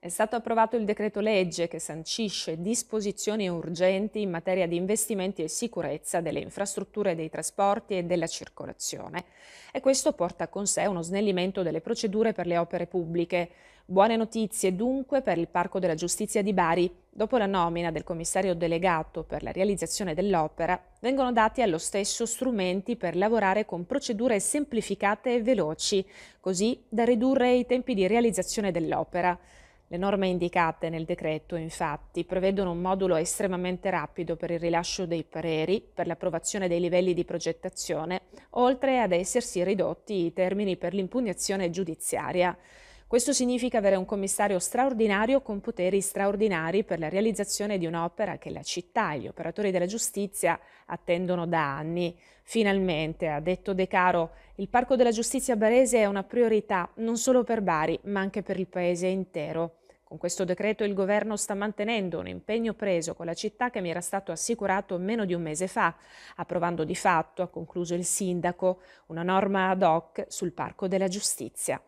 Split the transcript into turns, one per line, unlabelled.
È stato approvato il decreto legge che sancisce disposizioni urgenti in materia di investimenti e sicurezza delle infrastrutture dei trasporti e della circolazione e questo porta con sé uno snellimento delle procedure per le opere pubbliche. Buone notizie dunque per il Parco della Giustizia di Bari. Dopo la nomina del commissario delegato per la realizzazione dell'opera, vengono dati allo stesso strumenti per lavorare con procedure semplificate e veloci, così da ridurre i tempi di realizzazione dell'opera. Le norme indicate nel decreto, infatti, prevedono un modulo estremamente rapido per il rilascio dei pareri, per l'approvazione dei livelli di progettazione, oltre ad essersi ridotti i termini per l'impugnazione giudiziaria. Questo significa avere un commissario straordinario con poteri straordinari per la realizzazione di un'opera che la città e gli operatori della giustizia attendono da anni. Finalmente, ha detto De Caro, il Parco della Giustizia Barese è una priorità non solo per Bari, ma anche per il Paese intero. Con questo decreto il governo sta mantenendo un impegno preso con la città che mi era stato assicurato meno di un mese fa, approvando di fatto, ha concluso il sindaco, una norma ad hoc sul Parco della Giustizia.